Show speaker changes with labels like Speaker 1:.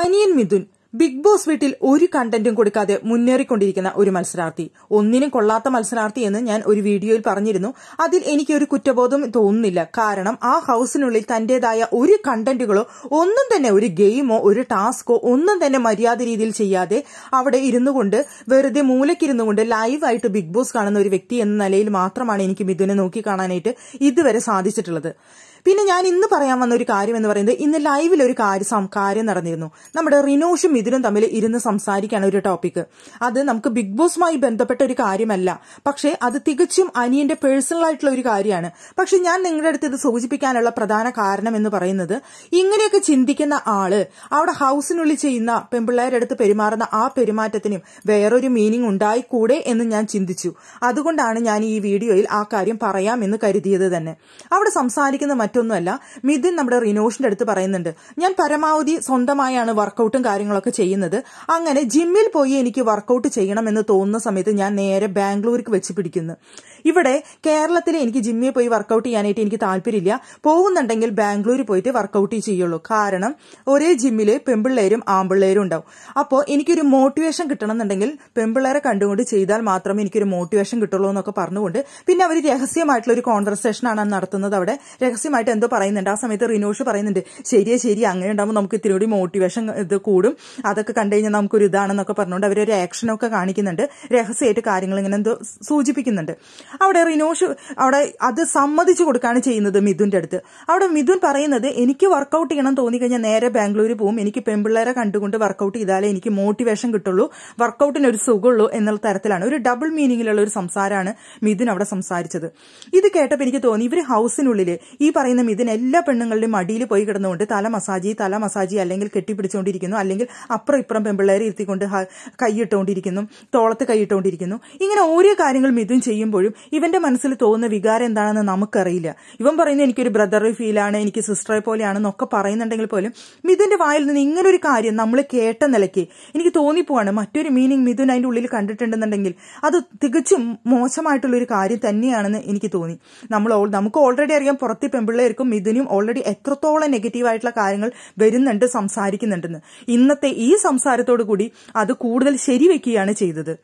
Speaker 1: عينين مدن big boss വീട്ടിൽ ഒരു കണ്ടന്റും കൊടുക്കാതെ മുന്നേറിക്കൊണ്ടിരിക്കുന്ന ഒരു മത്സരാർത്ഥി ഒന്നിനും കൊള്ളാത്ത മത്സരാർത്ഥി എന്ന് ഞാൻ ഒരു വീഡിയോയിൽ പറഞ്ഞിരുന്നു അതിൽ എനിക്ക് ഒരു കുറ്റബോധം തോന്നുന്നില്ല കാരണം ആ ഹൌസിനുള്ളിൽ തന്റേതായ ഒരു കണ്ടന്റുകളോ ഒന്നും തന്നെ ഒരു ഗെയിമോ ഒരു ടാസ്കോ ഒന്നും തന്നെ മര്യാദ രീതിയിൽ ചെയ്യാതെ അവിടെ ഇരുന്നു കൊണ്ട് വെറുതെ മൂലക്കിരുന്നു കൊണ്ട് ലൈവായിട്ട് ബിഗ് ബോസ് കാണുന്ന ഒരു വ്യക്തി എന്ന നിലയിൽ മാത്രമാണ് എനിക്ക് മിഥുനെ നോക്കി കാണാനായിട്ട് ഇതുവരെ സാധിച്ചിട്ടുള്ളത് പിന്നെ ഞാൻ ഇന്ന് പറയാൻ വന്ന ഒരു കാര്യം എന്ന് പറയുന്നത് ഇന്ന് ലൈവിൽ ഒരു കാര്യം കാര്യം നടന്നിരുന്നു നമ്മുടെ റിനോഷും ഇതിനും തമ്മിൽ ഇരുന്ന് സംസാരിക്കുകയാണ് ഒരു ടോപ്പിക് അത് നമുക്ക് ബിഗ് ബോസുമായി ബന്ധപ്പെട്ട ഒരു കാര്യമല്ല പക്ഷേ അത് തികച്ചും അനിയന്റെ പേഴ്സണൽ ആയിട്ടുള്ള ഒരു കാര്യമാണ് പക്ഷെ ഞാൻ നിങ്ങളുടെ അടുത്ത് ഇത് സൂചിപ്പിക്കാനുള്ള പ്രധാന കാരണം എന്ന് പറയുന്നത് ഇങ്ങനെയൊക്കെ ചിന്തിക്കുന്ന ആള് അവിടെ ഹൗസിനുള്ളിൽ ചെയ്യുന്ന പെൺപിള്ളേരുടെ അടുത്ത് പെരുമാറുന്ന ആ പെരുമാറ്റത്തിനും വേറൊരു മീനിങ് ഉണ്ടായിക്കൂടെ എന്ന് ഞാൻ ചിന്തിച്ചു അതുകൊണ്ടാണ് ഞാൻ ഈ വീഡിയോയിൽ ആ കാര്യം പറയാമെന്ന് കരുതിയത് തന്നെ അവിടെ സംസാരിക്കുന്ന മറ്റൊന്നുമല്ല മിഥുൻ നമ്മുടെ റിനോഷിന്റെ അടുത്ത് പറയുന്നുണ്ട് ഞാൻ പരമാവധി സ്വന്തമായാണ് വർക്കൗട്ടും കാര്യങ്ങളൊക്കെ വർക്ക് ചെയ്യുന്നത് അങ്ങനെ ജിമ്മിൽ പോയി എനിക്ക് വർക്കൗട്ട് ചെയ്യണം എന്ന് തോന്നുന്ന സമയത്ത് ഞാൻ നേരെ ബാംഗ്ലൂർക്ക് വെച്ച് പിടിക്കുന്നു ഇവിടെ കേരളത്തിൽ എനിക്ക് ജിമ്മിൽ പോയി വർക്കൗട്ട് ചെയ്യാനായിട്ട് എനിക്ക് താല്പര്യമില്ല പോകുന്നുണ്ടെങ്കിൽ ബാംഗ്ലൂർ പോയിട്ട് വർക്കൗട്ട് ചെയ്യുള്ളൂ കാരണം ഒരേ ജിമ്മിൽ പെമ്പിള്ളേരും ആമ്പിള്ളേരും ഉണ്ടാവും അപ്പോൾ എനിക്കൊരു മോട്ടിവേഷൻ കിട്ടണം എന്നുണ്ടെങ്കിൽ പെമ്പിള്ളേരെ കണ്ടുകൊണ്ട് ചെയ്താൽ മാത്രമേ എനിക്കൊരു മോട്ടിവേഷൻ കിട്ടുള്ളൂ എന്നൊക്കെ പറഞ്ഞുകൊണ്ട് പിന്നെ അവർ രഹസ്യമായിട്ടുള്ള ഒരു ആണ് നടത്തുന്നത് അവിടെ രഹസ്യമായിട്ട് എന്തോ പറയുന്നുണ്ട് ആ സമയത്ത് റിനോഷ് പറയുന്നുണ്ട് ശരിയെ ശരി അങ്ങനെ ഉണ്ടാകുമ്പോൾ നമുക്ക് ഇത്തിരി മോട്ടിവേഷൻ ഇത് കൂടും അതൊക്കെ കണ്ടു കഴിഞ്ഞാൽ നമുക്കൊരു ഇതാണെന്നൊക്കെ പറഞ്ഞുകൊണ്ട് അവരൊരു ആക്ഷനൊക്കെ കാണിക്കുന്നുണ്ട് രഹസ്യമായിട്ട് കാര്യങ്ങൾ ഇങ്ങനെ എന്തോ സൂചിപ്പിക്കുന്നുണ്ട് അവിടെ റിനോഷ് അവിടെ അത് സമ്മതിച്ചു കൊടുക്കുകയാണ് ചെയ്യുന്നത് മിഥുന്റെ അടുത്ത് അവിടെ മിഥുൻ പറയുന്നത് എനിക്ക് വർക്കൗട്ട് ചെയ്യണം തോന്നിക്കഴിഞ്ഞാൽ നേരെ ബാംഗ്ലൂർ പോകും എനിക്ക് പെൺപിള്ളേരെ കണ്ടുകൊണ്ട് വർക്കൗട്ട് ചെയ്താലേ എനിക്ക് മോട്ടിവേഷൻ കിട്ടുള്ളൂ വർക്കൗട്ടിന് ഒരു സുഖമുള്ളൂ എന്നുള്ള തരത്തിലാണ് ഒരു ഡബിൾ മീനിങ്ങിലുള്ള ഒരു സംസാരമാണ് മിഥുൻ അവിടെ സംസാരിച്ചത് ഇത് കേട്ടപ്പോൾ എനിക്ക് തോന്നി ഇവർ ഹൗസിനുള്ളിൽ ഈ പറയുന്ന മിഥുൻ എല്ലാ പെണ്ണുങ്ങളുടെയും മടിയിൽ പോയി കിടന്നുകൊണ്ട് തല മസാജി തല മസാജി അല്ലെങ്കിൽ കെട്ടിപ്പിടിച്ചുകൊണ്ടിരിക്കുന്നു അല്ലെങ്കിൽ അപ്പുറം ഇപ്പുറം പെമ്പിള്ളേരെ ഇരുത്തിക്കൊണ്ട് കൈയിട്ടുകൊണ്ടിരിക്കുന്നു തോളത്ത് കൈയിട്ടുകൊണ്ടിരിക്കുന്നു ഇങ്ങനെ ഓരോ കാര്യങ്ങൾ മിഥുൻ ചെയ്യുമ്പോഴും ഇവന്റെ മനസ്സിൽ തോന്നുന്ന വികാരം എന്താണെന്ന് നമുക്കറിയില്ല ഇവൻ പറയുന്നത് എനിക്കൊരു ബ്രദറി ഫീലാണ് എനിക്ക് സിസ്റ്ററെ പോലെയാണെന്നൊക്കെ പറയുന്നുണ്ടെങ്കിൽ പോലും മിഥുന്റെ വായിൽ നിന്ന് ഇങ്ങനെ ഒരു കാര്യം നമ്മൾ കേട്ട നിലയ്ക്ക് എനിക്ക് തോന്നിപ്പോവാണ് മറ്റൊരു മീനിങ് മിഥുൻ അതിന്റെ ഉള്ളിൽ കണ്ടിട്ടുണ്ടെന്നുണ്ടെങ്കിൽ അത് തികച്ചും ഒരു കാര്യം തന്നെയാണെന്ന് എനിക്ക് തോന്നി നമ്മൾ നമുക്ക് ഓൾറെഡി അറിയാം പുറത്ത് പെമ്പിള്ളേർക്കും മിഥുനും ഓൾറെഡി എത്രത്തോളം നെഗറ്റീവ് ആയിട്ടുള്ള കാര്യങ്ങൾ വരുന്നുണ്ട് സംസാരിക്കുന്നുണ്ടെന്ന് ഇന്നത്തെ ഈ സംസാരത്തോടു കൂടി അത് കൂടുതൽ ശരിവെക്കുകയാണ് ചെയ്തത്